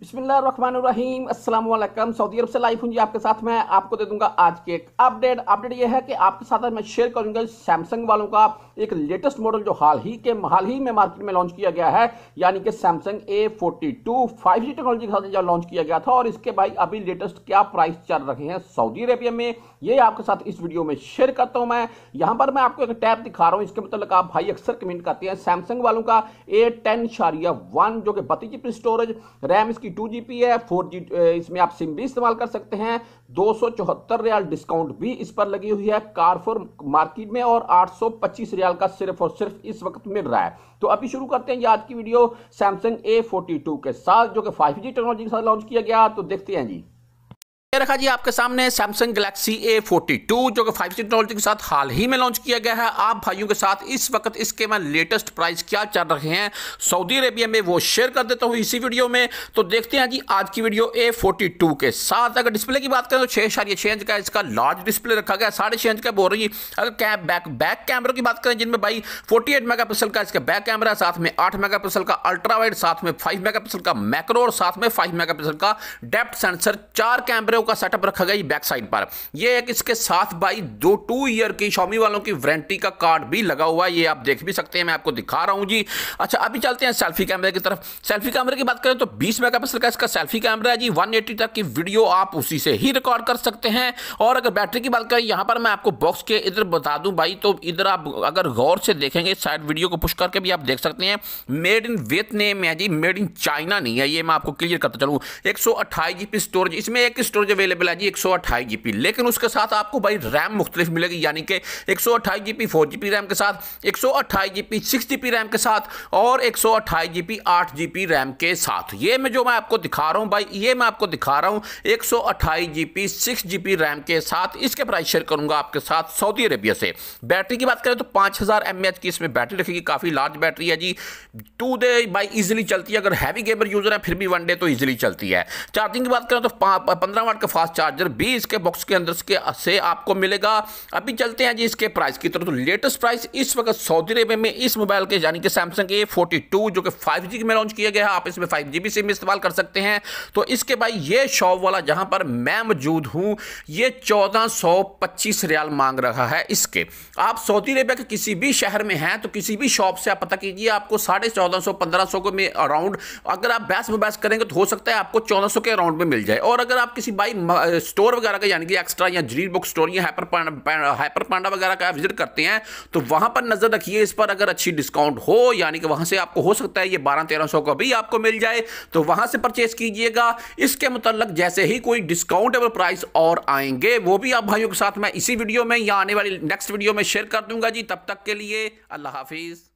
बिस्मिल्लाम अस्सलाम सऊदी अरब से लाइव हूँ जी आपके साथ मैं आपको दे दूंगा आज के एक अपडेट अपडेट ये है कि आपके साथ मैं शेयर करूंगा सैमसंग वालों का एक लेटेस्ट मॉडल जो हाल ही के हाल ही में मार्केट में लॉन्च किया गया है यानी कि Samsung A forty two five G technology के साथ लॉन्च किया गया था और इसके भाई अभी लेटेस्ट क्या प्राइस चल रहे हैं सऊदी अरेबिया में ये आपके साथ इस वीडियो में शेयर करता हूँ मैं यहाँ पर मैं आपको एक टैब दिखा रहा हूँ इसके मतलब आप भाई अक्सर कमेंट करते हैं सैमसंग वालों का ए टेन शारिया वन जो कि बत्तीस स्टोरेज रैम इसकी इसकी टू जी है फोर जी इसमें आप सिम भी इस्तेमाल कर सकते हैं दो सौ चौहत्तर रियाल डिस्काउंट भी इस पर लगी हुई है कारफोर मार्केट में और आठ सौ पच्चीस रियाल का सिर्फ और सिर्फ इस वक्त मिल रहा है तो अभी शुरू करते हैं आज की video Samsung A forty two के साथ जो कि फाइव जी टेक्नोलॉजी के साथ लॉन्च किया गया तो देखते हैं जी ये रखा जी आपके सामने सैमसंग गैलेक्सी A42 जो कि 5G टेक्नोलॉजी के साथ हाल ही में लॉन्च किया गया है आप भाइयों के साथ इस वक्त इसके मैं लेटेस्ट प्राइस क्या चल रहे हैं सऊदी अरेबिया में वो शेयर कर देता हूँ इसी वीडियो में तो देखते हैं जी आज की वीडियो A42 के साथ अगर डिस्प्ले की बात करें तो छः साढ़े छः इंच का इसका लार्ज डिस्प्ले रखा गया साढ़े छः इंच का बोल रही अगर कैब बैक बैक कैमरों की बात करें जिनमें भाई फोर्टी एट का इसका बैक कैमरा साथ में आठ मेगा का अल्ट्रा वाइड साथ में फाइव मेगा का मैक्रो और साथ में फाइव मेगा का डेप्थ सेंसर चार कैमरे वालों का सेटअप रखा गया बैक साइड पर यह है कि इसके साथ बाई दो टू ईयर की शॉमी वालों की वारंटी का कार्ड भी लगा हुआ है ये आप देख भी सकते हैं मैं आपको दिखा रहा हूँ जी अच्छा अभी चलते हैं सेल्फी कैमरे की तरफ सेल्फी कैमरे की बात करें तो बीस मेगा का इसका सेल्फी कैमरा है जी वन तक की वीडियो आप उसी से ही रिकॉर्ड कर सकते हैं और अगर बैटरी की बात करें यहाँ पर मैं आपको बॉक्स के इधर बता दूँ भाई तो इधर आप अगर गौर से देखेंगे साइड वीडियो को पुश करके भी आप देख सकते हैं मेड इन वियतनेम है जी मेड इन चाइना नहीं है ये मैं आपको क्लियर करता चलूँ एक सौ स्टोरेज इसमें एक स्टोरेज स्टोरेज अवेलेबल है जी एक सौ अट्ठाईस जी बी लेकिन उसके साथ आपको भाई रैम मुख्तलिफ मिलेगी यानी कि एक सौ अट्ठाईस G B four G B RAM के साथ एक सौ अट्ठाईस G B six G B RAM के साथ और एक सौ अट्ठाईस जी बी आठ जी बी रैम के साथ ये मैं जो मैं आपको दिखा रहा हूँ भाई ये मैं आपको दिखा रहा हूँ एक सौ अट्ठाईस G B six G B RAM के साथ इसके प्राइस शेयर करूँगा आपके साथ सऊदी अरेबिया से बैटरी की बात करें तो पाँच हज़ार एम एच की इसमें बैटरी रखेगी काफ़ी लार्ज बैटरी है जी टू डे बाई ईजिली चलती है अगर हैवी गेमर यूज़र है फिर भी वन डे तो ईजिली चलती है चार्जिंग की बात करें तो पंद्रह वाट वाट का फास्ट चार्जर भी इसके बॉक्स के अंदर के से आपको मिलेगा अभी चलते हैं जी इसके प्राइस की तरफ तो लेटेस्ट प्राइस इस वक्त सऊदी अरेबिया में इस मोबाइल के यानी कि सैमसंग ए फोर्टी टू जो कि फाइव जी में लॉन्च किया गया है आप इसमें फाइव जी सिम इस्तेमाल कर सकते हैं तो इसके भाई ये शॉप वाला जहाँ पर मैं मौजूद हूँ ये चौदह सौ पच्चीस रियाल मांग रहा है इसके आप सऊदी अरेबिया के किसी भी शहर में हैं तो किसी भी शॉप से आप पता कीजिए आपको साढ़े चौदह सौ पंद्रह सौ में अराउंड अगर आप बहस में बहस करेंगे तो हो सकता है आपको चौदह सौ के अराउंड में मिल जाए और अगर आप किसी बाइक भाई स्टोर वगैरह का यानी कि एक्स्ट्रा या जरीर बुक स्टोर या हाइपर पांडा हाइपर पांडा वगैरह का विजिट करते हैं तो वहाँ पर नज़र रखिए इस पर अगर अच्छी डिस्काउंट हो यानी कि वहाँ से आपको हो सकता है ये बारह तेरह सौ का भी आपको मिल जाए तो वहाँ से परचेज़ कीजिएगा इसके मतलब जैसे ही कोई डिस्काउंटेबल प्राइस और आएंगे वो भी आप भाइयों के साथ मैं इसी वीडियो में या आने वाली नेक्स्ट वीडियो में शेयर कर दूंगा जी तब तक के लिए अल्लाह हाफिज़